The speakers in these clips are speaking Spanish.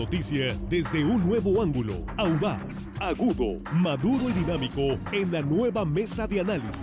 noticia desde un nuevo ángulo, audaz, agudo, maduro y dinámico en la nueva mesa de análisis.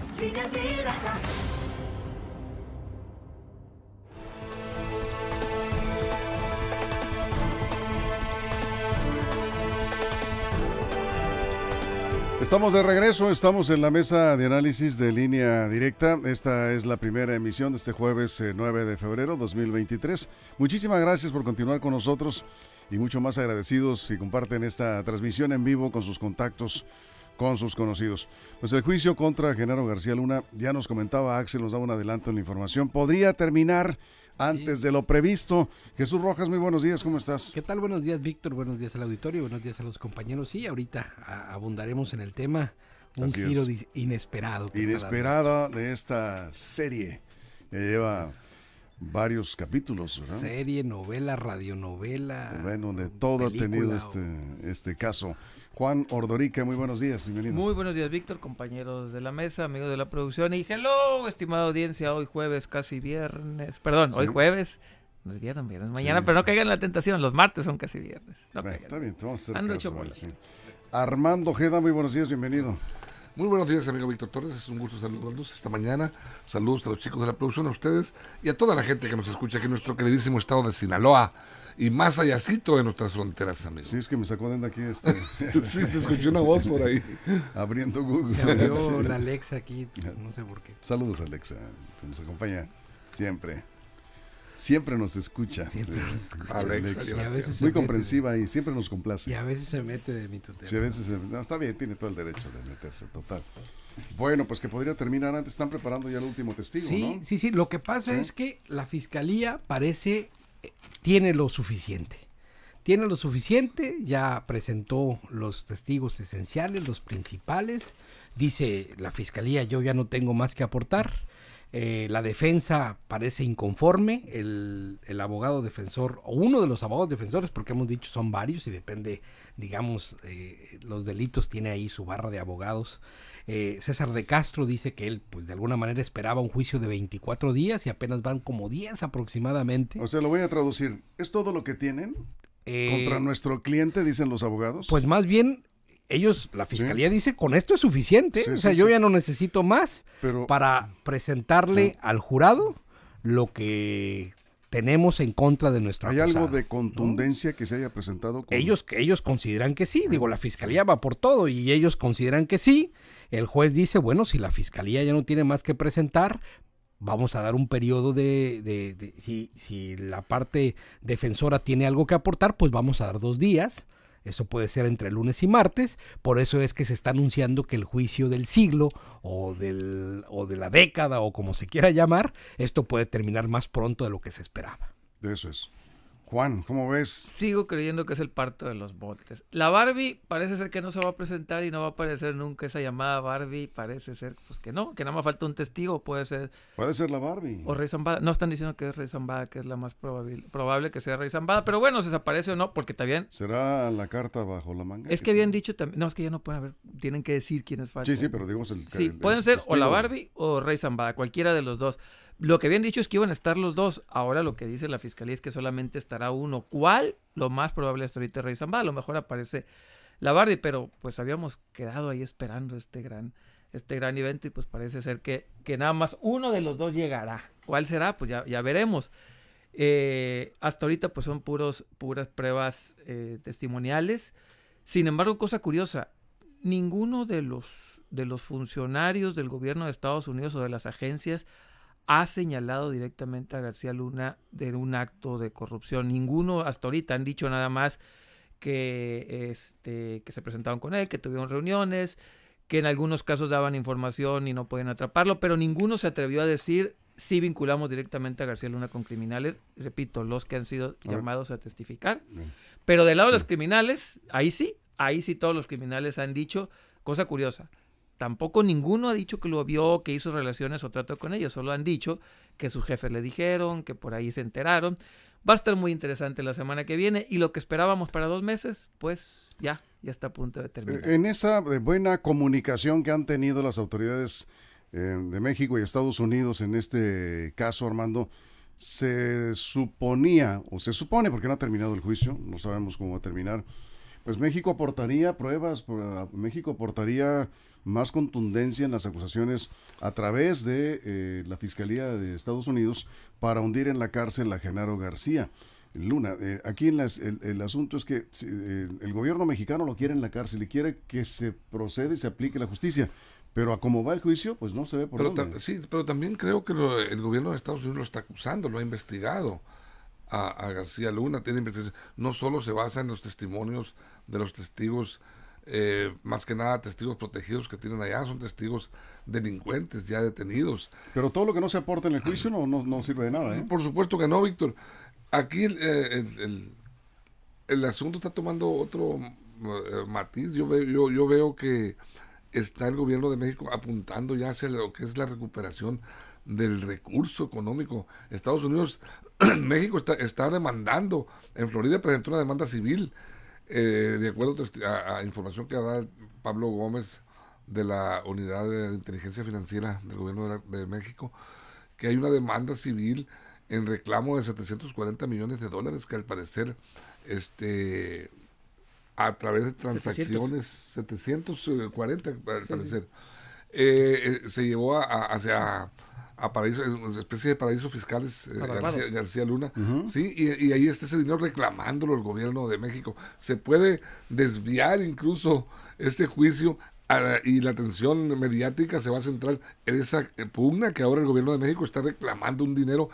Estamos de regreso, estamos en la mesa de análisis de línea directa. Esta es la primera emisión de este jueves 9 eh, de febrero 2023. Muchísimas gracias por continuar con nosotros y mucho más agradecidos si comparten esta transmisión en vivo con sus contactos, con sus conocidos. Pues el juicio contra Genaro García Luna, ya nos comentaba Axel, nos da un adelanto en la información, podría terminar antes de lo previsto. Jesús Rojas, muy buenos días, ¿cómo estás? ¿Qué tal? Buenos días, Víctor, buenos días al auditorio, buenos días a los compañeros. Sí, ahorita abundaremos en el tema. Un giro inesperado. inesperado. de esta serie que lleva varios capítulos. ¿verdad? Serie, novela, radionovela. Bueno, de todo ha tenido este, este caso. Juan Ordorica, muy buenos días, bienvenido. Muy buenos días, Víctor, compañeros de la mesa, amigos de la producción y hello, estimada audiencia, hoy jueves, casi viernes, perdón, hoy jueves, no es viernes, mañana, pero no caigan en la tentación, los martes son casi viernes. está bien, vamos a Armando Jeda, muy buenos días, bienvenido. Muy buenos días, amigo Víctor Torres. Es un gusto saludarlos esta mañana. Saludos a los chicos de la producción, a ustedes y a toda la gente que nos escucha aquí en nuestro queridísimo estado de Sinaloa y más allácito de nuestras fronteras, amigos. Sí, es que me sacó de aquí este. sí, se escuchó una voz por ahí abriendo Google. Se abrió la Alexa aquí, no sé por qué. Saludos, Alexa, que nos acompaña siempre. Siempre nos escucha. Siempre nos escucha. Muy comprensiva y siempre nos complace. Y a veces se mete de mi tutela. está bien, tiene todo el derecho de meterse, total. Bueno, pues que podría terminar antes. Están preparando ya el último testigo, sí, ¿no? Sí, sí, Lo que pasa es que la fiscalía parece eh, tiene lo suficiente. Tiene lo suficiente, ya presentó los testigos esenciales, los principales. Dice la fiscalía, yo ya no tengo más que aportar eh, la defensa parece inconforme, el, abogado defensor, o uno de los abogados defensores, porque hemos dicho son varios y depende, digamos, eh, los delitos, tiene ahí su barra de abogados. Eh, César de Castro dice que él, pues de alguna manera, esperaba un juicio de 24 días y apenas van como 10 aproximadamente. O sea, lo voy a traducir. ¿Es todo lo que tienen? ¿Contra nuestro cliente, dicen los abogados? Pues más bien ellos, la fiscalía dice, con esto es suficiente, o sea, yo ya no necesito más para presentarle al jurado lo que tenemos en contra de nuestra ¿Hay algo de contundencia que se haya presentado? Ellos, ellos consideran que sí, digo, la fiscalía va por todo y ellos consideran que sí. El juez dice, bueno, si la fiscalía ya no tiene más que presentar, vamos a dar un periodo de, si, si, la parte defensora tiene algo que aportar, pues vamos a dar dos días eso puede ser entre lunes y martes, por eso es que se está anunciando que el juicio del siglo o, del, o de la década o como se quiera llamar, esto puede terminar más pronto de lo que se esperaba. De eso es. Juan, ¿cómo ves? Sigo creyendo que es el parto de los voltes. La Barbie parece ser que no se va a presentar y no va a aparecer nunca esa llamada Barbie. Parece ser pues que no, que nada más falta un testigo, puede ser. Puede ser la Barbie. O Rey Zambada. No están diciendo que es Rey Zambada, que es la más probable, probable que sea Rey Zambada. Pero bueno, se desaparece o no, porque está bien. ¿Será la carta bajo la manga? Es que, bien dicho también. No, es que ya no pueden haber. Tienen que decir quién es Sí, sí, pero digamos el. Sí, pueden ser o la Barbie o Rey Zambada, cualquiera de los dos. Lo que habían dicho es que iban a estar los dos. Ahora lo que dice la fiscalía es que solamente estará uno. ¿Cuál? Lo más probable es ahorita Rey Zamba, A lo mejor aparece Lavardi, pero pues habíamos quedado ahí esperando este gran, este gran evento y pues parece ser que, que nada más uno de los dos llegará. ¿Cuál será? Pues ya, ya veremos. Eh, hasta ahorita pues son puros, puras pruebas eh, testimoniales. Sin embargo, cosa curiosa, ninguno de los de los funcionarios del gobierno de Estados Unidos o de las agencias ha señalado directamente a García Luna de un acto de corrupción. Ninguno hasta ahorita han dicho nada más que, este, que se presentaron con él, que tuvieron reuniones, que en algunos casos daban información y no podían atraparlo, pero ninguno se atrevió a decir si vinculamos directamente a García Luna con criminales, repito, los que han sido llamados a testificar. Pero del lado de los criminales, ahí sí, ahí sí todos los criminales han dicho, cosa curiosa, Tampoco ninguno ha dicho que lo vio, que hizo relaciones o trato con ellos, solo han dicho que sus jefes le dijeron, que por ahí se enteraron. Va a estar muy interesante la semana que viene y lo que esperábamos para dos meses, pues ya, ya está a punto de terminar. En esa eh, buena comunicación que han tenido las autoridades eh, de México y Estados Unidos en este caso, Armando, se suponía, o se supone, porque no ha terminado el juicio, no sabemos cómo va a terminar, pues México aportaría pruebas, ah, México aportaría más contundencia en las acusaciones a través de eh, la Fiscalía de Estados Unidos para hundir en la cárcel a Genaro García. Luna, eh, aquí en el, asunto es que el gobierno mexicano lo quiere en la cárcel y quiere que se proceda y se aplique la justicia. Pero a cómo va el juicio, pues no se ve por pero Sí, pero también creo que el gobierno de Estados Unidos lo está acusando, lo ha investigado a, García Luna, tiene investigación. No solo se basa en los testimonios de los testigos eh, más que nada testigos protegidos que tienen allá, son testigos delincuentes ya detenidos. Pero todo lo que no se aporte en el juicio no, no, sirve de nada. ¿eh? Por supuesto que no, Víctor. Aquí el, eh, el, asunto está tomando otro matiz. Yo, veo, yo, yo veo que está el gobierno de México apuntando ya hacia lo que es la recuperación del recurso económico. Estados Unidos, México está, está demandando, en Florida presentó una demanda civil eh, de acuerdo a, información que ha dado Pablo Gómez de la Unidad de Inteligencia Financiera del Gobierno de, México, que hay una demanda civil en reclamo de 740 millones de dólares que al parecer este a través de transacciones 740 al parecer eh, eh, se llevó a, hacia a especie de paraísos fiscales eh, García, Luna, sí, y, ahí está ese dinero reclamándolo el gobierno de México. Se puede desviar incluso este juicio y la atención mediática se va a centrar en esa eh, pugna que ahora el gobierno de México está reclamando un dinero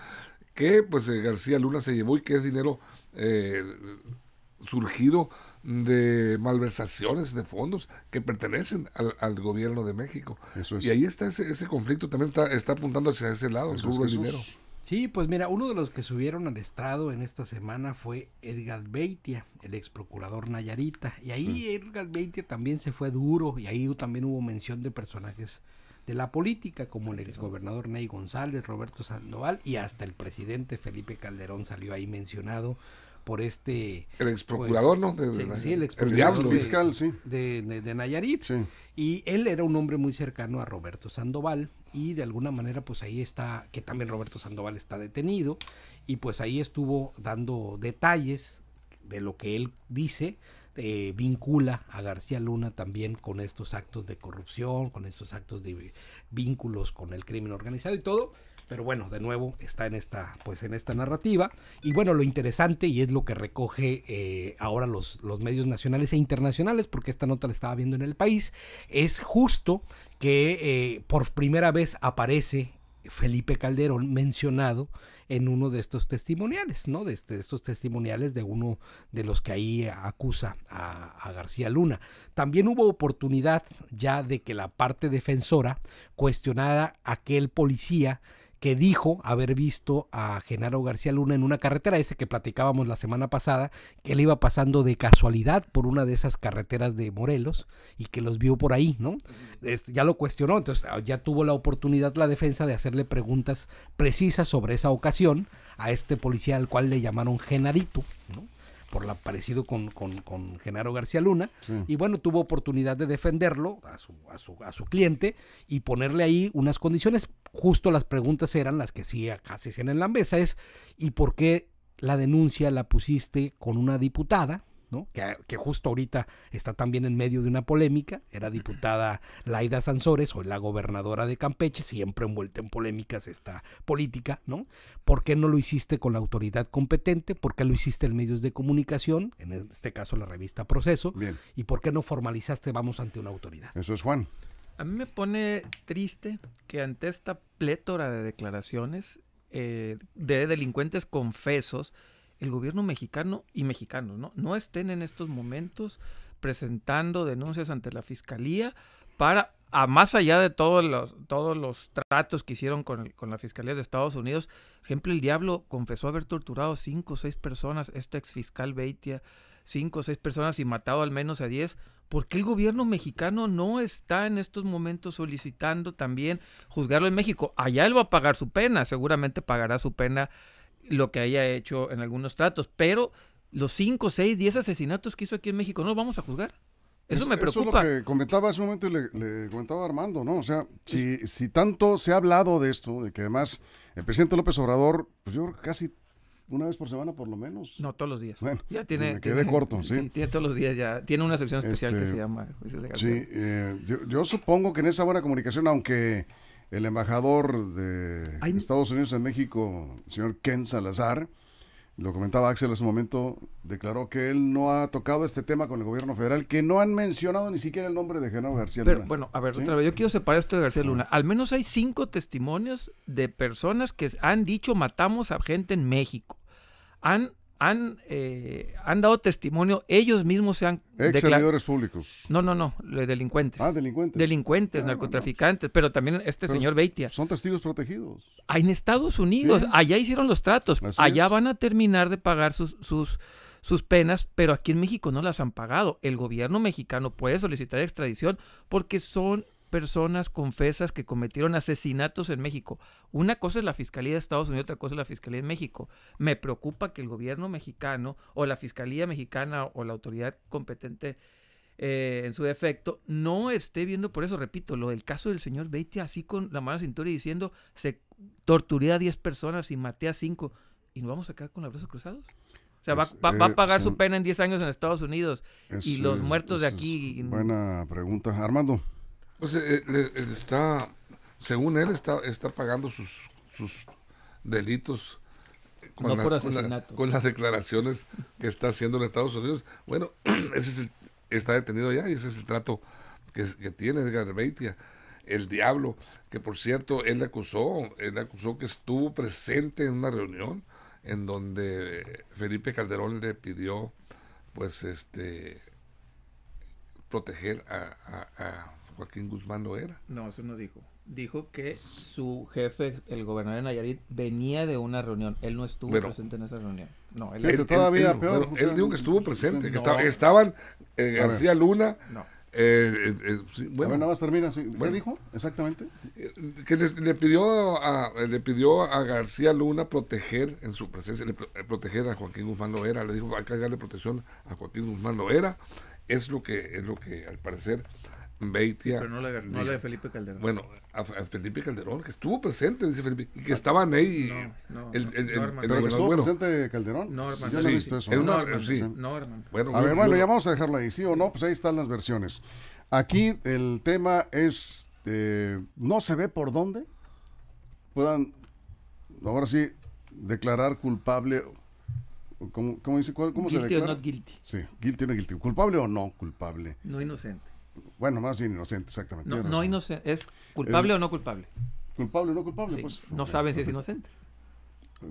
que pues eh, García Luna se llevó y que es dinero eh, surgido de malversaciones de fondos que pertenecen al, gobierno de México. Y ahí está ese, ese conflicto, también está, apuntándose a ese lado, el rubro dinero. Sí, pues mira, uno de los que subieron al estrado en esta semana fue Edgar Beitia, el ex procurador Nayarita. Y ahí Edgar Beitia también se fue duro y ahí también hubo mención de personajes de la política, como el ex gobernador Ney González, Roberto Sandoval y hasta el presidente Felipe Calderón salió ahí mencionado por este... El ex pues, procurador, ¿no? De, sí, el ex fiscal, sí. De, Nayarit. Y él era un hombre muy cercano a Roberto Sandoval y de alguna manera pues ahí está, que también Roberto Sandoval está detenido y pues ahí estuvo dando detalles de lo que él dice, eh, vincula a García Luna también con estos actos de corrupción, con estos actos de vínculos con el crimen organizado y todo. Pero bueno, de nuevo está en esta, pues en esta narrativa. Y bueno, lo interesante y es lo que recoge eh, ahora los, los medios nacionales e internacionales, porque esta nota la estaba viendo en el país, es justo que eh, por primera vez aparece Felipe Calderón mencionado en uno de estos testimoniales, ¿no? Este, de, estos testimoniales de uno de los que ahí acusa a, a, García Luna. También hubo oportunidad ya de que la parte defensora cuestionara a aquel policía que dijo haber visto a Genaro García Luna en una carretera, ese que platicábamos la semana pasada, que le iba pasando de casualidad por una de esas carreteras de Morelos y que los vio por ahí, ¿no? Este, ya lo cuestionó, entonces ah, ya tuvo la oportunidad la defensa de hacerle preguntas precisas sobre esa ocasión a este policía al cual le llamaron Genarito, ¿no? por lo parecido con, con, con Genaro García Luna. Y bueno, tuvo oportunidad de defenderlo a su, a, su, a su cliente y ponerle ahí unas condiciones. Justo las preguntas eran las que sí acá se hacían en la mesa, es ¿y por qué la denuncia la pusiste con una diputada? Que, justo ahorita está también en medio de una polémica, era diputada Laida Sansores, hoy la gobernadora de Campeche, siempre envuelta en polémicas esta política, ¿no? ¿Por qué no lo hiciste con la autoridad competente? ¿Por qué lo hiciste en medios de comunicación, en este caso la revista Proceso? ¿Y por qué no formalizaste vamos ante una autoridad? Eso es Juan. A mí me pone triste que ante esta plétora de declaraciones eh, de delincuentes confesos, el gobierno mexicano y mexicanos, ¿no? No estén en estos momentos presentando denuncias ante la fiscalía para, a más allá de todos los, todos los tratos que hicieron con, con la fiscalía de Estados Unidos, ejemplo, el diablo confesó haber torturado cinco o seis personas, este ex fiscal Beitia, cinco o seis personas y matado al menos a diez. ¿Por qué el gobierno mexicano no está en estos momentos solicitando también juzgarlo en México? Allá él va a pagar su pena, seguramente pagará su pena lo que haya hecho en algunos tratos, pero los 5, 6, 10 asesinatos que hizo aquí en México no los vamos a juzgar. Eso me preocupa. es lo que comentaba hace un momento y le, comentaba Armando, ¿no? O sea, si, si tanto se ha hablado de esto, de que además el presidente López Obrador, pues yo casi una vez por semana por lo menos. No, todos los días. Bueno, ya tiene. Me quedé corto, sí. Tiene todos los días ya. Tiene una sección especial que este, se llama Sí, eh, yo, yo, supongo que en esa buena comunicación, aunque el embajador de Estados Unidos en México, el señor Ken Salazar, lo comentaba Axel hace un momento, declaró que él no ha tocado este tema con el gobierno federal, que no han mencionado ni siquiera el nombre de Genaro García Luna. bueno, a ver, otra vez, yo quiero separar esto de García ah. Luna. Al menos hay cinco testimonios de personas que han dicho matamos a gente en México. Han han, eh, han dado testimonio, ellos mismos se han... Ex servidores públicos. No, no, no, delincuentes. Ah, delincuentes. Delincuentes, ah, narcotraficantes, pero también este señor Beitia. Son testigos protegidos. Ah, en Estados Unidos, allá hicieron los tratos, allá van a terminar de pagar sus, sus, sus penas, pero aquí en México no las han pagado. El gobierno mexicano puede solicitar extradición porque son personas confesas que cometieron asesinatos en México. Una cosa es la Fiscalía de Estados Unidos, otra cosa es la Fiscalía de México. Me preocupa que el gobierno mexicano o la Fiscalía mexicana o la autoridad competente eh, en su defecto no esté viendo por eso, repito, lo del caso del señor Beitia así con la mano cintura y diciendo se torturé a 10 personas y maté a 5 y nos vamos a quedar con los brazos cruzados. O sea, va, a eh, pagar su pena en 10 años en Estados Unidos y los eh, muertos de aquí. Buena pregunta, Armando. Pues está, según él, está, está pagando sus, sus delitos con, las declaraciones que está haciendo en Estados Unidos. Bueno, ese está detenido ya y ese es el trato que, tiene Edgar Beitia, el diablo, que por cierto, él le acusó, él acusó que estuvo presente en una reunión en donde Felipe Calderón le pidió, pues, este proteger a Joaquín Guzmán lo No, eso no dijo. Dijo que su jefe, el gobernador de Nayarit, venía de una reunión. Él no estuvo presente en esa reunión. No, él, todavía peor. él dijo que estuvo presente, que estaba, estaban eh, García Luna. No. Eh, eh, eh a terminar. nada ¿Qué dijo exactamente? Que le, pidió a, le pidió a García Luna proteger en su presencia, proteger a Joaquín Guzmán Loera. Le dijo, hay que darle protección a Joaquín Guzmán Loera. Es lo que, es lo que al parecer pero no la, no de Felipe Calderón. Bueno, a, Felipe Calderón, que estuvo presente, dice Felipe, y que ah, estaban ahí. No, el, estuvo presente Calderón? No, hermano. Sí, no eso. hermano, Bueno, a ver, bueno, ya vamos a dejarlo ahí, ¿sí o no? Pues ahí están las versiones. Aquí el tema es, eh, no se ve por dónde puedan, ahora sí, declarar culpable ¿Cómo, cómo dice? ¿Cómo guilty se declara? not guilty. Sí, guilty o no guilty. ¿Culpable o no culpable? No inocente. Bueno, más inocente, exactamente. No, no inocente. ¿Es culpable eh, o no culpable? Culpable o no culpable, pues. No saben si es inocente.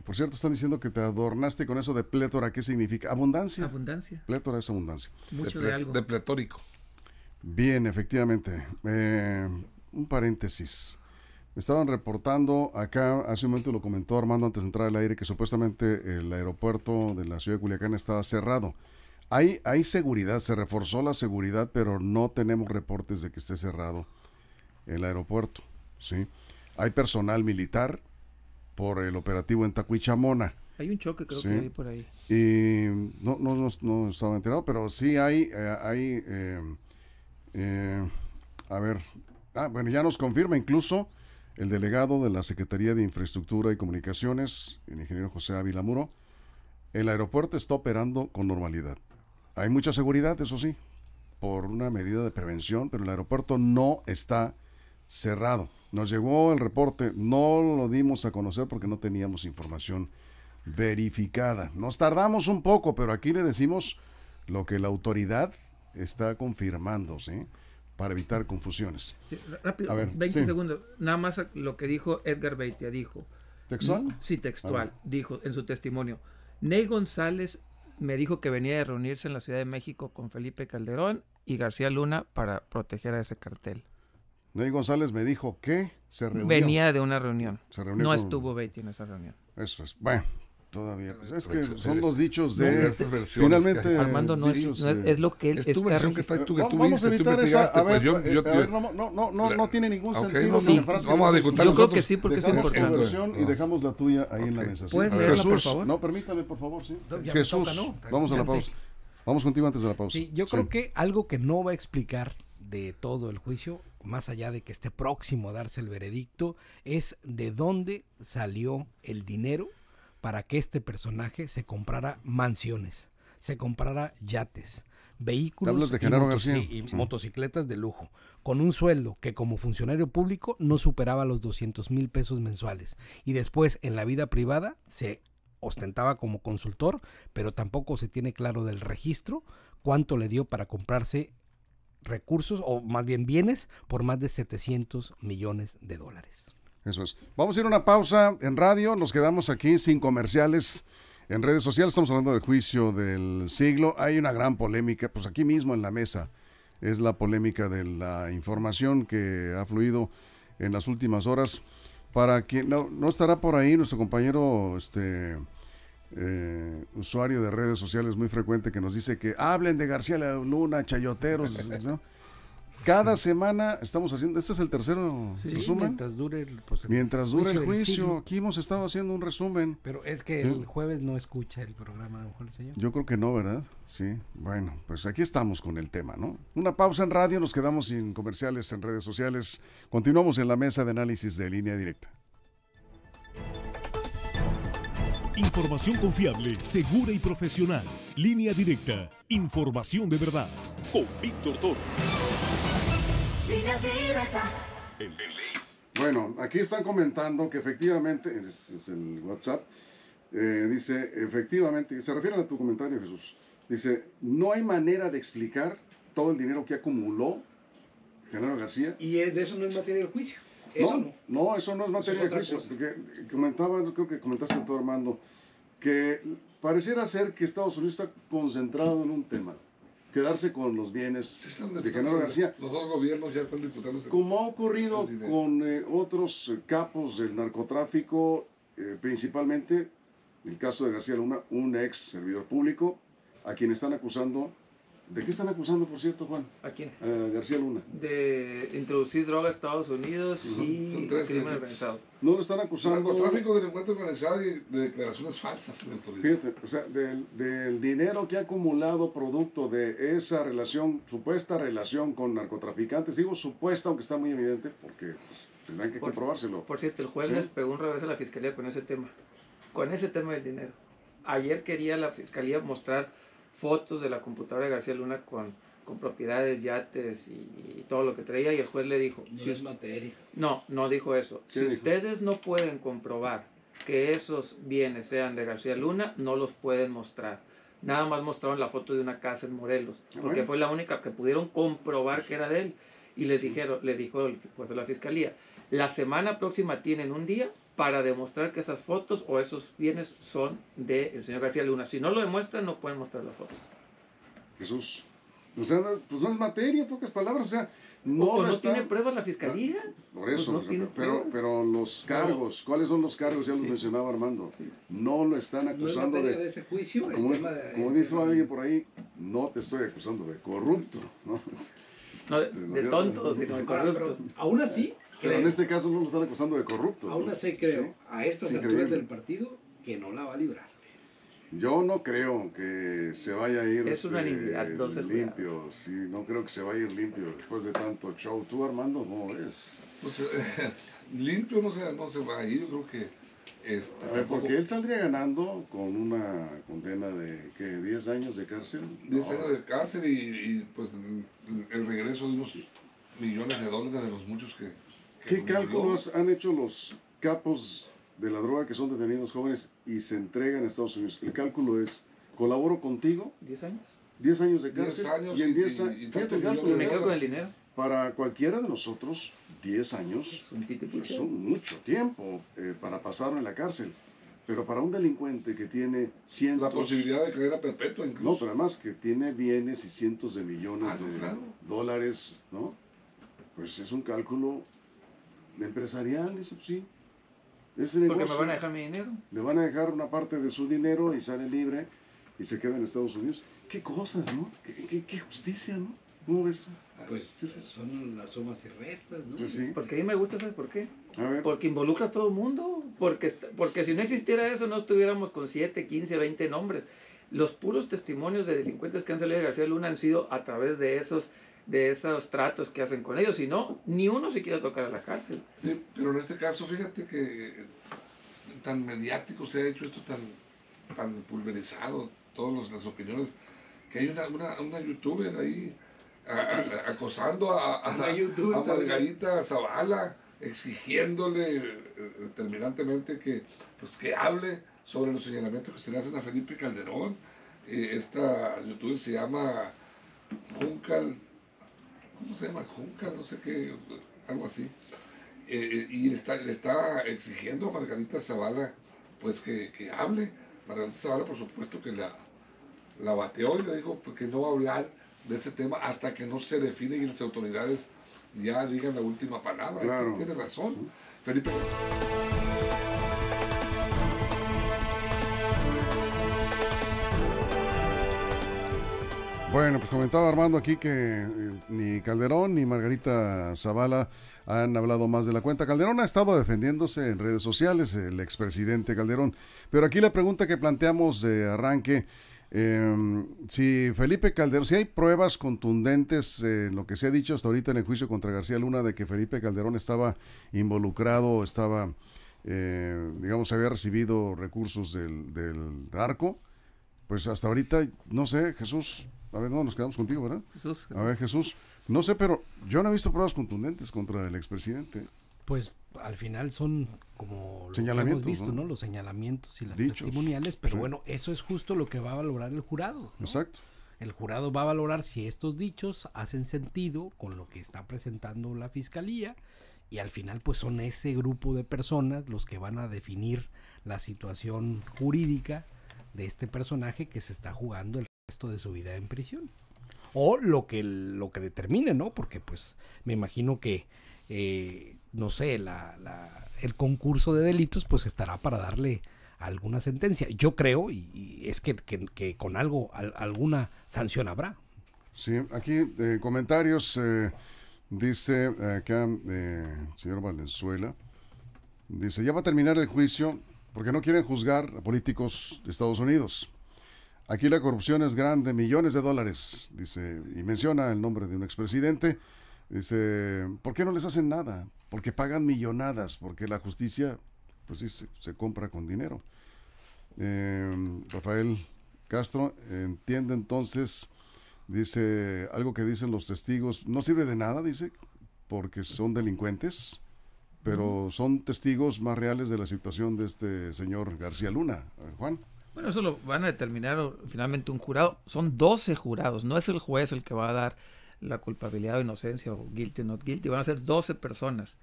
Por cierto, están diciendo que te adornaste con eso de plétora. ¿Qué significa? Abundancia. Abundancia. Plétora es abundancia. Mucho de, algo. De pletórico. Bien, efectivamente. Eh, un paréntesis. Me estaban reportando acá, hace un momento lo comentó Armando antes de entrar al aire, que supuestamente el aeropuerto de la ciudad de Culiacán estaba cerrado. Hay, seguridad, se reforzó la seguridad, pero no tenemos reportes de que esté cerrado el aeropuerto. ¿sí? Hay personal militar por el operativo en Tacuichamona. Hay un choque, creo que hay por ahí. Y no, no, estaba enterado, pero sí hay. Eh, hay eh, eh, a ver. Ah, bueno, ya nos confirma incluso el delegado de la Secretaría de Infraestructura y Comunicaciones, el ingeniero José Ávila Muro. El aeropuerto está operando con normalidad. Hay mucha seguridad, eso sí, por una medida de prevención, pero el aeropuerto no está cerrado. Nos llegó el reporte, no lo dimos a conocer porque no teníamos información verificada. Nos tardamos un poco, pero aquí le decimos lo que la autoridad está confirmando, ¿sí? Para evitar confusiones. rápido, 20 segundos. Nada más lo que dijo Edgar Beitia, dijo. ¿Textual? Sí, textual. Dijo en su testimonio. Ney González me dijo que venía de reunirse en la Ciudad de México con Felipe Calderón y García Luna para proteger a ese cartel. Ney González me dijo que se reunía. Venía de una reunión. no estuvo Betty en esa reunión. Eso es. Bueno, Todavía. Pues, es que pues, son los dichos de. Estas finalmente. Armando no, es, eh, es, lo que él es tu está. Versión que tú, que tú vamos viste, a evitar esa. A pues, ver, yo, eh, yo, no, no, no, no, tiene ningún ah, sentido. No, frase vamos a discutir. Yo creo que sí, porque dejamos es importante. versión y dejamos la tuya ahí en la mesa. ¿sí? Leerla, Jesús, por favor? no, permítame, por favor. Sí. Jesús, vamos a la pausa. Vamos contigo antes de la pausa. Sí, yo creo que algo que no va a explicar de todo el juicio, más allá de que esté próximo a darse el veredicto, es de dónde salió el dinero para que este personaje se comprara mansiones, se comprara yates, vehículos de y, y motocicletas de lujo, con un sueldo que como funcionario público no superaba los 200 mil pesos mensuales. Y después en la vida privada se ostentaba como consultor, pero tampoco se tiene claro del registro cuánto le dio para comprarse recursos o más bien bienes por más de 700 millones de dólares. Eso es. Vamos a ir a una pausa en radio, nos quedamos aquí sin comerciales. En redes sociales estamos hablando del juicio del siglo. Hay una gran polémica, pues aquí mismo en la mesa es la polémica de la información que ha fluido en las últimas horas. Para quien no, estará por ahí, nuestro compañero este eh, usuario de redes sociales muy frecuente que nos dice que hablen de García Luna, chayoteros. ¿no? Cada semana estamos haciendo, este es el tercero resumen. Mientras dure el, pues, juicio. aquí hemos estado haciendo un resumen. Pero es que el jueves no escucha el programa, a mejor el señor. Yo creo que no, ¿verdad? Sí. Bueno, pues aquí estamos con el tema, ¿no? Una pausa en radio, nos quedamos sin comerciales en redes sociales. Continuamos en la mesa de análisis de línea directa. Información confiable, segura y profesional. Línea directa. Información de verdad. Con Víctor Toro. Bueno, aquí están comentando que efectivamente, es, es el WhatsApp, eh, dice, efectivamente, se refiere a tu comentario, Jesús. Dice, no hay manera de explicar todo el dinero que acumuló General García. Y de eso no es materia de juicio. no, no, eso no es materia de juicio. Porque comentaba, creo que comentaste tú, Armando, que pareciera ser que Estados Unidos está concentrado en un tema quedarse con los bienes de Genaro García. Los gobiernos ya están Como ha ocurrido con eh, otros capos del narcotráfico, eh, principalmente el caso de García Luna, un ex servidor público, a quien están acusando ¿De qué están acusando, por cierto, Juan? ¿A quién? A García Luna. De introducir droga a Estados Unidos y Son crimen organizado. No lo están acusando. Narcotráfico, delincuente organizado y de declaraciones falsas Fíjate, o sea, del, dinero que ha acumulado producto de esa relación, supuesta relación con narcotraficantes, digo supuesta, aunque está muy evidente, porque pues, tendrán que comprobárselo. Por cierto, el jueves les pegó un revés a la fiscalía con ese tema. Con ese tema del dinero. Ayer quería la fiscalía mostrar fotos de la computadora de García Luna con, con propiedades, yates y, todo lo que traía y el juez le dijo... No es materia. No, no dijo eso. Si ustedes no pueden comprobar que esos bienes sean de García Luna, no los pueden mostrar. Nada más mostraron la foto de una casa en Morelos, ah, porque fue la única que pudieron comprobar que era de él. Y les dijeron, le dijo el juez de la fiscalía, la semana próxima tienen un día para demostrar que esas fotos o esos bienes son de el señor García Luna. Si no lo demuestran, no pueden mostrar las fotos. Jesús. O sea, pues no es materia, pocas palabras. O sea, no, no tiene pruebas la fiscalía. Ah, por eso, pues pero, pero los cargos, ¿cuáles son los cargos? Ya lo mencionaba Armando. No lo están acusando de, de. ese juicio, como, dice alguien por ahí, no te estoy acusando de corrupto. No, de, de tonto, sino de ah, corrupto. aún así, pero en este caso no lo están acusando de corrupto. Aún así creo, a estas sí, del partido, que no la va a librar. Yo no creo que se vaya a ir es eh, limpio, no creo que se vaya a ir limpio después de tanto show. Tú, Armando, no es. Pues, eh, limpio no se, no se va a ir, yo creo que... Este, porque él saldría ganando con una condena de ¿qué, 10 años de cárcel. 10 años de cárcel y, pues el regreso de unos millones de dólares de los muchos que, ¿Qué cálculos han hecho los capos de la droga que son detenidos jóvenes y se entregan a Estados Unidos? El cálculo es, colaboro contigo. ¿10 años? 10 años de cárcel. y en 10 años... Fíjate el cálculo. Me dinero. Para cualquiera de nosotros, 10 años pues, son mucho tiempo eh, para pasarlo en la cárcel. Pero para un delincuente que tiene cientos... La posibilidad de caer a perpetua incluso. No, pero además que tiene bienes y cientos de millones ah, de dólares, ¿no? Pues es un cálculo de empresarial, dice, pues sí. Porque me van a dejar mi dinero. Le van a dejar una parte de su dinero y sale libre y se queda en Estados Unidos. Qué cosas, ¿no? Qué, justicia, ¿no? ¿Cómo ves? Ah, pues son las sumas y restas, ¿no? Pues sí. Porque a mí me gusta, ¿sabes por qué? A ver. Porque involucra a todo el mundo. Porque, porque si no existiera eso, no estuviéramos con 7, 15, 20 nombres. Los puros testimonios de delincuentes que han salido de García Luna han sido a través de esos de esos tratos que hacen con ellos, si no, ni uno se quiere tocar a la cárcel. pero en este caso, fíjate que tan mediático se ha hecho esto, tan, tan pulverizado, todas las opiniones, que hay una, una, youtuber ahí acosando a, a Margarita Zavala, exigiéndole eh, determinantemente que, pues, que hable sobre los señalamientos que se le hacen a Felipe Calderón. Eh, esta youtuber se llama Juncal ¿cómo se llama? Junca, no sé qué, algo así. Eh, eh, y le está, exigiendo a Margarita Zavala pues que, hable. Margarita Zavala, por supuesto, que la, la bateó y le dijo pues, que no va a hablar de ese tema hasta que no se define y las autoridades ya digan la última palabra. Tiene razón. Felipe. Bueno, pues comentaba Armando aquí que eh, ni Calderón ni Margarita Zavala han hablado más de la cuenta. Calderón ha estado defendiéndose en redes sociales, el expresidente Calderón. Pero aquí la pregunta que planteamos de arranque, em, si Felipe Calderón, si hay pruebas contundentes eh, en lo que se ha dicho hasta ahorita en el juicio contra García Luna de que Felipe Calderón estaba involucrado, estaba, eh, digamos, había recibido recursos del, del arco, pues hasta ahorita, no sé, Jesús a ver, no, nos quedamos contigo, ¿verdad? A ver, Jesús, no sé, pero yo no he visto pruebas contundentes contra el expresidente. Pues al final son como los hemos visto, ¿no? Los señalamientos y las testimoniales, pero bueno, eso es justo lo que va a valorar el jurado. Exacto. El jurado va a valorar si estos dichos hacen sentido con lo que está presentando la fiscalía y al final pues son ese grupo de personas los que van a definir la situación jurídica de este personaje que se está jugando el de su vida en prisión. O lo que, lo que determine, ¿no? Porque pues me imagino que, eh, no sé, la, el concurso de delitos pues estará para darle alguna sentencia. Yo creo, y, es que, con algo, alguna sanción habrá. Sí, aquí eh, comentarios. Eh, dice acá, señor Valenzuela, dice, ya va a terminar el juicio porque no quieren juzgar a políticos de Estados Unidos. Aquí la corrupción es grande, millones de dólares, dice, y menciona el nombre de un expresidente. Dice, ¿por qué no les hacen nada? Porque pagan millonadas, porque la justicia, pues sí, se, compra con dinero. Em, Rafael Castro entiende entonces, dice, algo que dicen los testigos, no sirve de nada, dice, porque son delincuentes, pero son testigos más reales de la situación de este señor García Luna, eh, Juan. Bueno, eso lo van a determinar finalmente un jurado. Son 12 jurados, no es el juez el que va a dar la culpabilidad o inocencia o guilty o not guilty, van a ser 12 personas.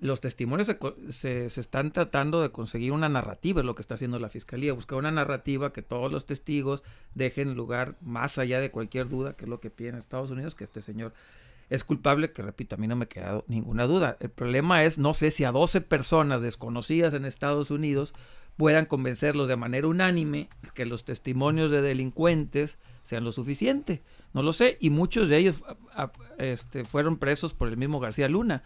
Los testimonios se, están tratando de conseguir una narrativa, es lo que está haciendo la fiscalía, buscar una narrativa que todos los testigos dejen lugar más allá de cualquier duda, que es lo que piden Estados Unidos, que este señor es culpable, que repito, a mí no me ha quedado ninguna duda. El problema es, no sé si a 12 personas desconocidas en Estados Unidos puedan convencerlos de manera unánime que los testimonios de delincuentes sean lo suficiente. No lo sé, y muchos de ellos ah, ah, este, fueron presos por el mismo García Luna.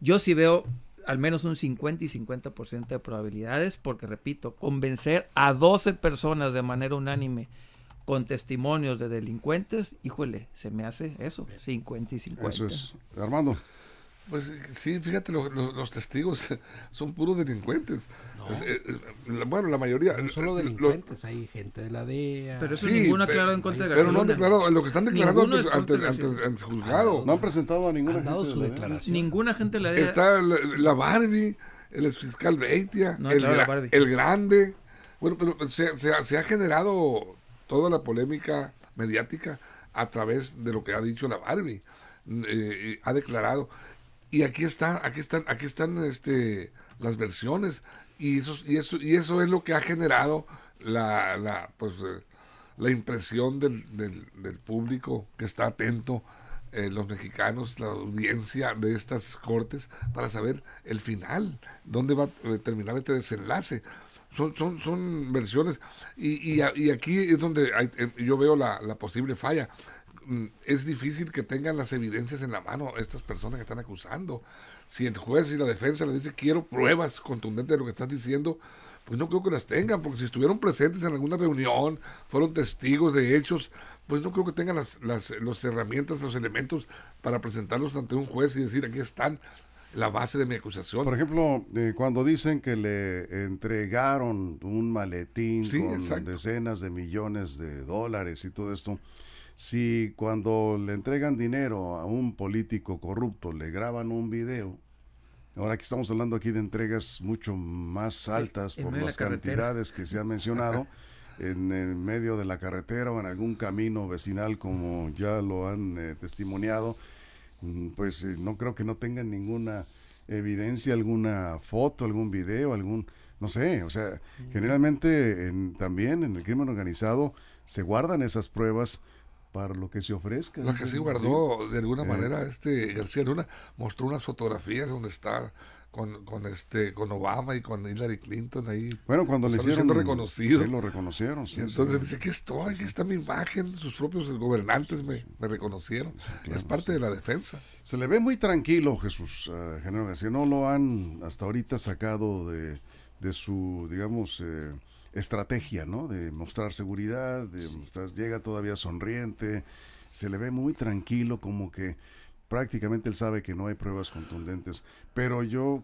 Yo sí veo al menos un 50 y 50% de probabilidades, porque repito, convencer a 12 personas de manera unánime con testimonios de delincuentes, híjole, se me hace eso, 50 y 50. Eso es, Armando. Pues sí, fíjate, lo, los testigos son puros delincuentes. bueno, la mayoría. No solo delincuentes, hay gente de la DEA. Pero eso sí, ninguno ha declarado en contra de García Pero no han declarado, lo que están declarando ante, ante, juzgado. No han presentado a ninguna gente de la Ninguna gente de la DEA. Está la, Barbie, el fiscal Beitia, el, el, Grande. Bueno, pero se, se ha generado toda la polémica mediática a través de lo que ha dicho la Barbie. Eh, ha declarado y aquí está aquí están, aquí están este, las versiones y eso, y eso, y eso es lo que ha generado la, la, pues, eh, la impresión del, del, público que está atento, eh, los mexicanos, la audiencia de estas cortes para saber el final, dónde va a eh, terminar este desenlace. Son, son, son versiones y, y, aquí es donde yo veo la, la posible falla Mm, es difícil que tengan las evidencias en la mano estas personas que están acusando. Si el juez y la defensa le dice quiero pruebas contundentes de lo que estás diciendo, pues no creo que las tengan, porque si estuvieron presentes en alguna reunión, fueron testigos de hechos, pues no creo que tengan las, las, herramientas, los elementos para presentarlos ante un juez y decir aquí están la base de mi acusación. Por ejemplo, eh, cuando dicen que le entregaron un maletín con decenas de millones de dólares y todo esto, si cuando le entregan dinero a un político corrupto le graban un video, ahora que estamos hablando aquí de entregas mucho más altas por las cantidades que se han mencionado, en el medio de la carretera o en algún camino vecinal como ya lo han eh, testimoniado, mm, pues eh, no creo que no tengan ninguna evidencia, alguna foto, algún video, algún, no sé, o sea, mm. generalmente también en el crimen organizado se guardan esas pruebas para lo que se ofrezca. La que sí guardó de alguna eh. manera este García Luna mostró unas fotografías donde está con, con este con Obama y con Hillary Clinton ahí. Bueno, cuando le pues, hicieron reconocido. Sí, lo reconocieron. y entonces dice, aquí estoy, aquí está mi imagen, sus propios gobernantes me, reconocieron. es parte de la defensa. Se le ve muy tranquilo Jesús eh, General García, no lo han hasta ahorita sacado de, de su, digamos, eh, estrategia, ¿no? De mostrar seguridad, de mostrar, llega todavía sonriente, se le ve muy tranquilo, como que prácticamente él sabe que no hay pruebas contundentes. Pero yo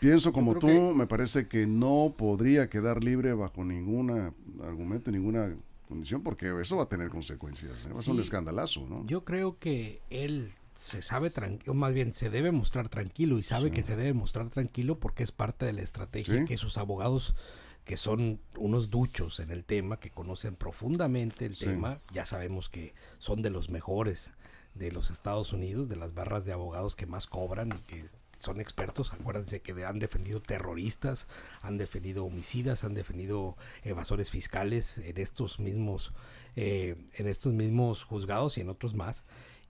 pienso como tú, me parece que no podría quedar libre bajo ninguna argumento, ninguna condición, porque eso va a tener consecuencias, Es ¿eh? va a ser un escandalazo, ¿no? Yo creo que él se sabe tranquilo, más bien se debe mostrar tranquilo y sabe que se debe mostrar tranquilo porque es parte de la estrategia que sus abogados que son unos duchos en el tema, que conocen profundamente el tema, ya sabemos que son de los mejores de los Estados Unidos, de las barras de abogados que más cobran y que son expertos, acuérdense que han defendido terroristas, han defendido homicidas, han defendido evasores fiscales en estos mismos, eh, en estos mismos juzgados y en otros más.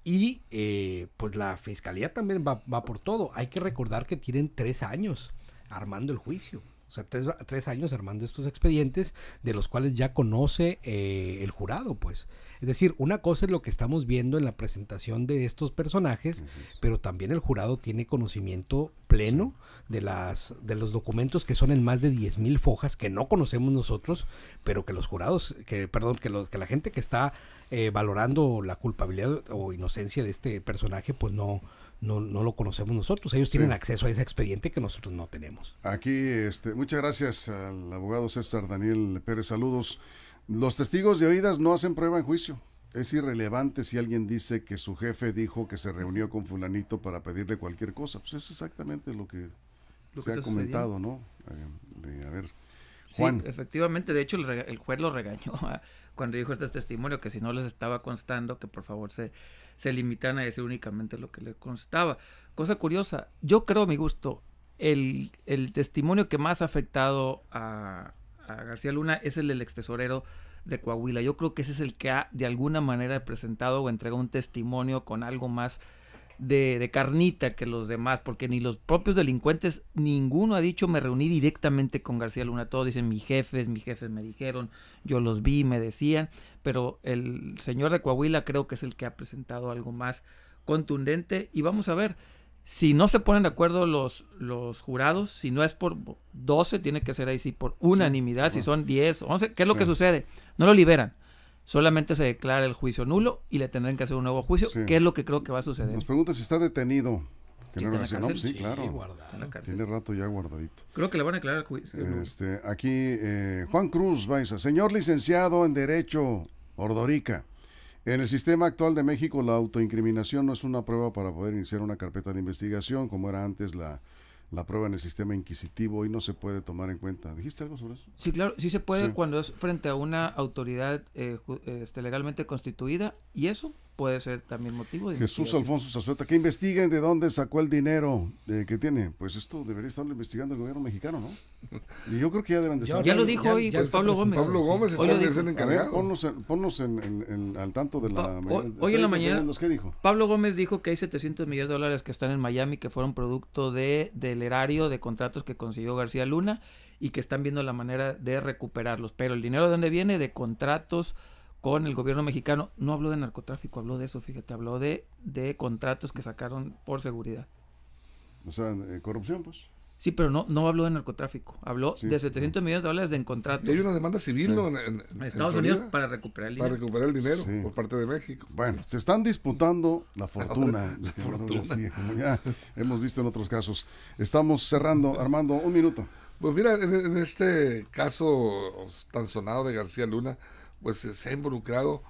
Y eh, pues la fiscalía también va por todo. Hay que recordar que tienen tres años armando el juicio. O sea, tres, tres años armando estos expedientes de los cuales ya conoce eh, el jurado, pues. Es decir, una cosa es lo que estamos viendo en la presentación de estos personajes, pero también el jurado tiene conocimiento pleno de, las, de los documentos que son en más de 10.000 fojas que no conocemos nosotros, pero que los jurados, que perdón, que, los, que la gente que está eh, valorando la culpabilidad o inocencia de este personaje, pues no, no, no lo conocemos nosotros. Ellos tienen acceso a ese expediente que nosotros no tenemos. Aquí, este, muchas gracias al abogado César Daniel Pérez. Saludos. Los testigos de oídas no hacen prueba en juicio. Es irrelevante si alguien dice que su jefe dijo que se reunió con fulanito para pedirle cualquier cosa. Pues es exactamente lo que se ha comentado, ¿no? Eh, a ver, Juan. efectivamente, de hecho el, juez lo regañó ah, cuando dijo este testimonio que si no les estaba constando que por favor se se limitan a decir únicamente lo que le constaba. Cosa curiosa, yo creo, a mi gusto, el, el, testimonio que más ha afectado a, a García Luna es el del ex tesorero de Coahuila. Yo creo que ese es el que ha de alguna manera presentado o entregado un testimonio con algo más de, carnita que los demás, porque ni los propios delincuentes, ninguno ha dicho me reuní directamente con García Luna. Todos dicen mis jefes, mis jefes me dijeron, yo los vi, me decían, pero el señor de Coahuila creo que es el que ha presentado algo más contundente y vamos a ver. Si no se ponen de acuerdo los, los jurados, si no es por 12, tiene que ser ahí sí por unanimidad, si son 10, 11, ¿qué es lo que sucede? No lo liberan Solamente se declara el juicio nulo y le tendrán que hacer un nuevo juicio, ¿Qué que es lo que creo que va a suceder. Nos pregunta si está detenido. sí, Tiene rato ya guardadito. Creo que le van a declarar el juicio. Este, aquí, eh, Juan Cruz Baiza, señor licenciado en Derecho, Ordorica. En el sistema actual de México, la autoincriminación no es una prueba para poder iniciar una carpeta de investigación, como era antes la la prueba en el sistema inquisitivo y no se puede tomar en cuenta. ¿Dijiste algo sobre eso? Sí, claro, sí se puede cuando es frente a una autoridad eh, este, legalmente constituida y eso puede ser también motivo de Jesús Alfonso Zazueta, que investiguen de dónde sacó el dinero eh, que tiene. Pues esto debería estarlo investigando el gobierno mexicano, ¿no? Y yo creo que ya deben de Ya, lo dijo hoy Pablo Gómez. Pablo Gómez está encargado. al tanto de la Hoy, en la mañana, ¿qué dijo? Pablo Gómez dijo que hay 700 millones de dólares que están en Miami que fueron producto de del erario de contratos que consiguió García Luna y que están viendo la manera de recuperarlos. Pero el dinero de dónde viene? De contratos con el gobierno mexicano. No habló de narcotráfico, habló de eso, fíjate, habló de, de contratos que sacaron por seguridad. O sea, eh, corrupción, pues. Sí, pero no, no habló de narcotráfico, habló de 700 millones de dólares de contratos. Hay una demanda civil en, Estados Unidos para recuperar el dinero. Para recuperar el dinero por parte de México. Bueno, se están disputando la fortuna. la fortuna. como ya hemos visto en otros casos. Estamos cerrando, Armando, un minuto. Pues mira, en, este caso tan sonado de García Luna, pues eh, se ha involucrado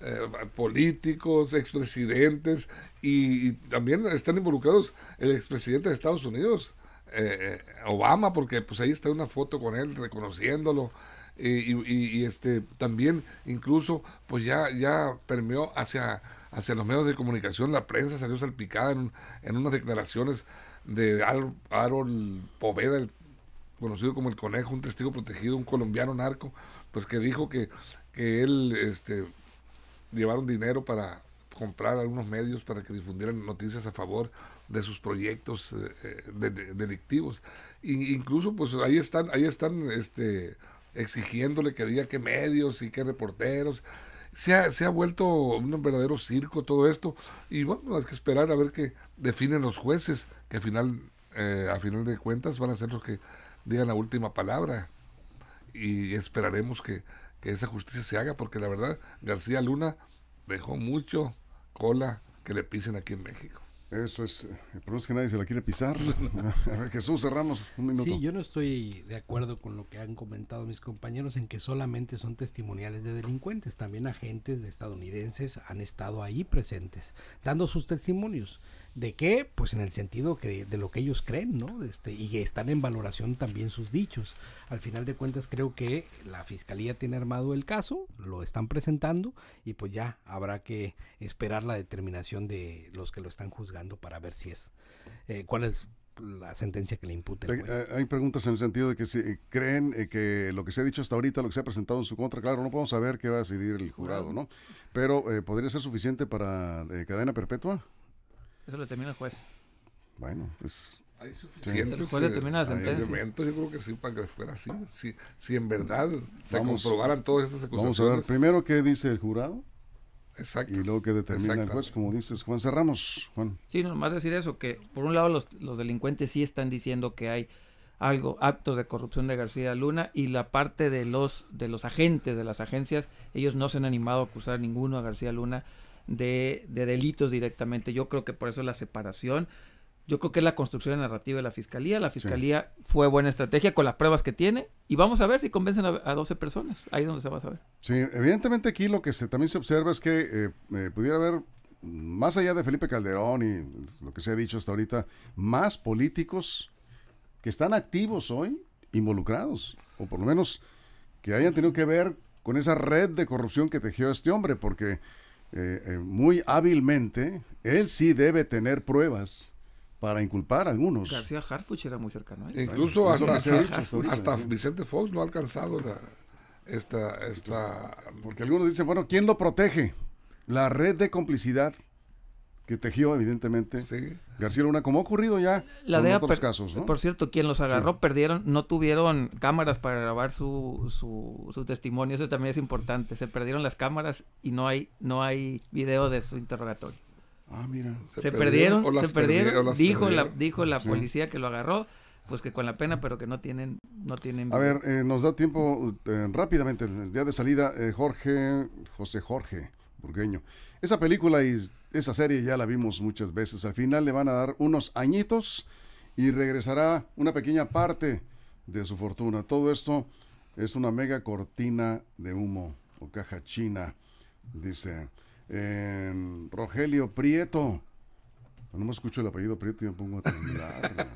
eh, políticos, expresidentes y, también están involucrados el expresidente de Estados Unidos, eh, Obama, porque pues ahí está una foto con él reconociéndolo. Y, este también incluso pues ya ya permeó hacia hacia los medios de comunicación la prensa salió salpicada en, en unas declaraciones de Aaron Poveda conocido como el conejo un testigo protegido un colombiano narco pues que dijo que que él este, llevaron dinero para comprar algunos medios para que difundieran noticias a favor de sus proyectos eh, eh, delictivos. incluso pues ahí están, ahí están este, exigiéndole que diga qué medios y qué reporteros. Se ha, se ha vuelto un verdadero circo todo esto y bueno, hay que esperar a ver qué definen los jueces, que al final, eh, a final de cuentas van a ser los que digan la última palabra y esperaremos que, que esa justicia se haga, porque la verdad García Luna dejó mucho cola que le pisen aquí en México. Eso es, eh, pero es que nadie se la quiere pisar. Jesús, cerramos un minuto. Sí, yo no estoy de acuerdo con lo que han comentado mis compañeros en que solamente son testimoniales de delincuentes, también agentes de estadounidenses han estado ahí presentes, dando sus testimonios. ¿De qué? Pues en el sentido que de lo que ellos creen, ¿no? Este, y que están en valoración también sus dichos. Al final de cuentas creo que la fiscalía tiene armado el caso, lo están presentando y pues ya habrá que esperar la determinación de los que lo están juzgando para ver si es eh, cuál es la sentencia que le imputen. Hay, preguntas en el sentido de que si eh, creen eh, que lo que se ha dicho hasta ahorita, lo que se ha presentado en su contra, claro, no podemos saber qué va a decidir el jurado, ¿no? Pero podría ser suficiente para cadena perpetua. Eso lo determina el juez. Bueno, pues hay suficientes la eh, hay elementos, yo creo que sí, para que fuera así. Si, si en verdad se comprobaran todas estas acusaciones. Vamos a ver primero qué dice el jurado. Exacto. Y luego que determina el juez, como dices, Juan, cerramos, Juan. Sí, nomás decir eso, que por un lado los, los delincuentes sí están diciendo que hay algo, actos de corrupción de García Luna y la parte de los, de los agentes, de las agencias, ellos no se han animado a acusar a ninguno a García Luna de, delitos directamente. Yo creo que por eso la separación yo creo que es la construcción narrativa de la fiscalía. La fiscalía fue buena estrategia con las pruebas que tiene y vamos a ver si convencen a, 12 personas. Ahí es donde se va a saber. Sí, evidentemente aquí lo que se, también se observa es que eh, eh, pudiera haber, más allá de Felipe Calderón y lo que se ha dicho hasta ahorita, más políticos que están activos hoy, involucrados, o por lo menos que hayan tenido que ver con esa red de corrupción que tejió este hombre, porque eh, eh, muy hábilmente, él sí debe tener pruebas para inculpar a algunos. García Harfuch era muy cercano. Incluso hasta, Vicente Fox no ha alcanzado esta... Porque algunos dicen, bueno, ¿quién lo protege? La red de complicidad que tejió, evidentemente. Sí. García Luna, como ha ocurrido ya la de casos. Por cierto, quien los agarró perdieron, no tuvieron cámaras para grabar su, su, testimonio, eso también es importante. Se perdieron las cámaras y no hay, no hay video de su interrogatorio. Ah, mira. Se, perdieron, se perdieron. dijo, La, dijo la policía que lo agarró pues que con la pena, pero que no tienen, no tienen. A ver, eh, nos da tiempo eh, rápidamente el día de salida. Eh, Jorge, José Jorge Burgueño, esa película y esa serie ya la vimos muchas veces. Al final le van a dar unos añitos y regresará una pequeña parte de su fortuna. Todo esto es una mega cortina de humo o caja china, dice Rogelio Prieto no me escucho el apellido Prieto y me pongo a temblar.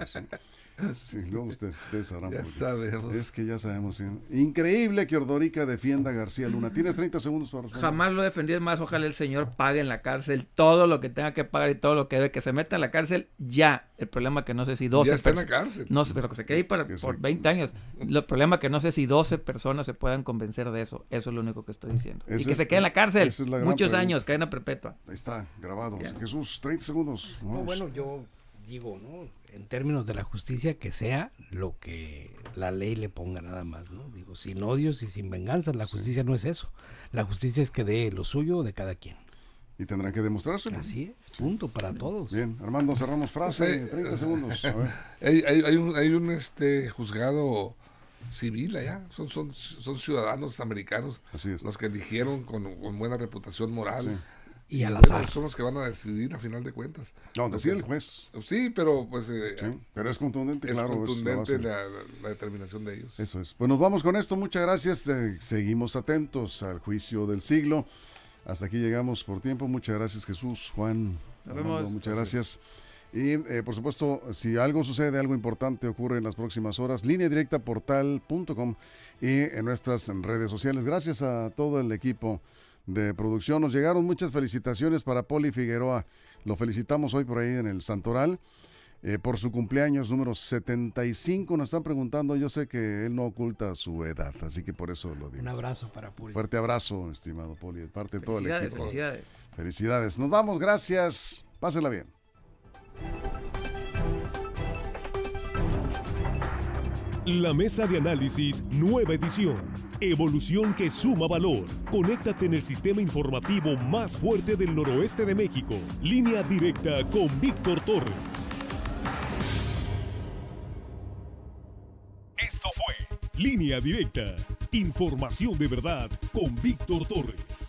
luego ustedes, Ya sabemos. Es que ya sabemos. Increíble que Ordorica defienda a García Luna. Tienes 30 segundos para responder. Jamás lo defendí más. Ojalá el señor pague en la cárcel todo lo que tenga que pagar y todo lo que debe. Que se meta en la cárcel ya. El problema que no sé si 12 personas. en la cárcel. No sé, pero que se quede ahí por 20 años. El problema que no sé si 12 personas se puedan convencer de eso. Eso es lo único que estoy diciendo. y que se quede en la cárcel. Muchos años, cadena perpetua. Ahí está, grabado. Jesús, 30 segundos bueno, yo digo, ¿no? En términos de la justicia, que sea lo que la ley le ponga nada más, ¿no? Digo, sin odios y sin venganzas, la justicia no es eso. La justicia es que dé lo suyo de cada quien. Y tendrán que demostrárselo. Así es, punto para todos. Bien, Armando, cerramos frase, pues, eh, eh, hay, segundos. Hay, un, este, juzgado civil allá, son, ciudadanos americanos los que eligieron con, buena reputación moral y al azar. son los que van a decidir a final de cuentas. No, decide el juez. Sí, pero pues... Eh, pero es contundente, la, determinación de ellos. Eso es. Pues nos vamos con esto, muchas gracias. Eh, seguimos atentos al juicio del siglo. Hasta aquí llegamos por tiempo. Muchas gracias Jesús, Juan. muchas gracias. Y eh, por supuesto, si algo sucede, algo importante ocurre en las próximas horas, línea directa portal.com y en nuestras redes sociales. Gracias a todo el equipo de producción. Nos llegaron muchas felicitaciones para Poli Figueroa. Lo felicitamos hoy por ahí en el Santoral. Eh, por su cumpleaños número 75. Nos están preguntando, yo sé que él no oculta su edad, así que por eso lo digo. Un abrazo para Poli. Fuerte abrazo, estimado Poli, de parte de todo el equipo. Felicidades. Felicidades. Nos vamos, gracias. Pásela bien. La mesa de análisis, nueva edición Evolución que suma valor. Conéctate en el sistema informativo más fuerte del noroeste de México. Línea directa con Víctor Torres. Esto fue Línea Directa. Información de verdad con Víctor Torres.